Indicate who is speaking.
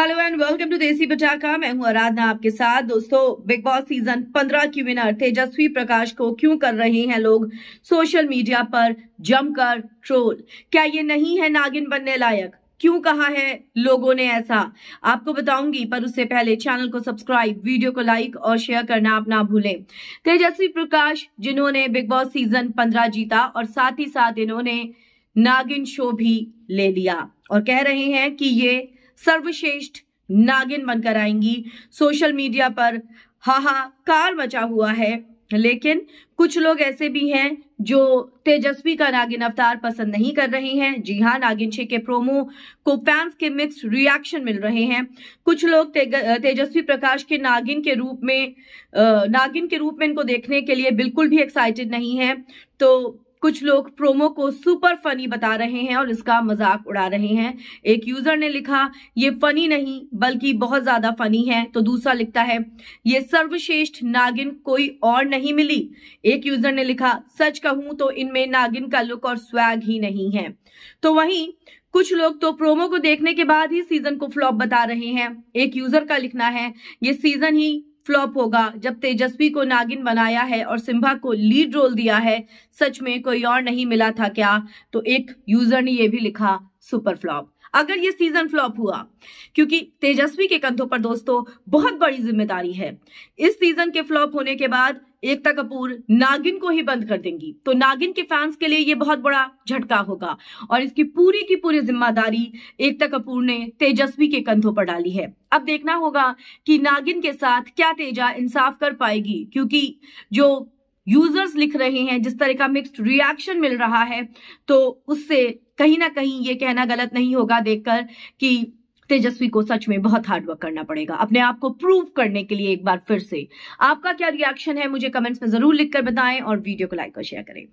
Speaker 1: hello and welcome to देसी पटाखा मैं हूं आराधना आपके साथ दोस्तों बिग बॉस सीजन 15 की विनर तेजस्वी प्रकाश को क्यों कर रहे हैं लोग सोशल मीडिया पर जमकर ट्रोल क्या ये नहीं है नागिन बनने लायक क्यों कहा है लोगों ने ऐसा आपको बताऊंगी पर उससे पहले चैनल को सब्सक्राइब वीडियो को लाइक और शेयर करना आप ना भूलें तेजस्वी प्रकाश जिन्होंने बिग बॉस सीजन 15 जीता और साथ ही साथ इन्होंने नागिन शो भी ले लिया और कह रहे हैं कि ये सर्वश्रेष्ठ नागिन बनकर आएंगी सोशल मीडिया पर हाहाकार मचा हुआ है लेकिन कुछ लोग ऐसे भी हैं जो तेजस्वी का नागिन अवतार पसंद नहीं कर रहे हैं जी हाँ नागिन छे के प्रोमो को फैंस के मिक्स रिएक्शन मिल रहे हैं कुछ लोग ते, तेजस्वी प्रकाश के नागिन के रूप में नागिन के रूप में इनको देखने के लिए बिल्कुल भी एक्साइटेड नहीं है तो कुछ लोग प्रोमो को सुपर फनी बता रहे हैं और इसका मजाक उड़ा रहे हैं एक यूजर ने लिखा ये फनी नहीं बल्कि बहुत ज्यादा फनी है तो दूसरा लिखता है ये सर्वश्रेष्ठ नागिन कोई और नहीं मिली एक यूजर ने लिखा सच कहूं तो इनमें नागिन का लुक और स्वैग ही नहीं है तो वहीं कुछ लोग तो प्रोमो को देखने के बाद ही सीजन को फ्लॉप बता रहे हैं एक यूजर का लिखना है ये सीजन ही फ्लॉप होगा जब तेजस्वी को नागिन बनाया है और सिम्भा को लीड रोल दिया है सच में कोई और नहीं मिला था क्या तो एक यूजर ने यह भी लिखा सुपर फ्लॉप अगर ये सीजन फ्लॉप हुआ क्योंकि तेजस्वी के कंधों पर दोस्तों बहुत बड़ी जिम्मेदारी है इस सीजन के फ्लॉप होने के बाद एकता कपूर नागिन को ही बंद कर देंगी तो नागिन के फैंस के लिए ये बहुत बड़ा झटका होगा और इसकी पूरी की पूरी जिम्मेदारी एकता कपूर ने तेजस्वी के कंधों पर डाली है अब देखना होगा कि नागिन के साथ क्या तेजा इंसाफ कर पाएगी क्योंकि जो यूजर्स लिख रहे हैं जिस तरह का मिक्स्ड रिएक्शन मिल रहा है तो उससे कहीं ना कहीं ये कहना गलत नहीं होगा देखकर कि तेजस्वी को सच में बहुत हार्डवर्क करना पड़ेगा अपने आप को प्रूव करने के लिए एक बार फिर से आपका क्या रिएक्शन है मुझे कमेंट्स में जरूर लिखकर बताएं और वीडियो को लाइक और शेयर करें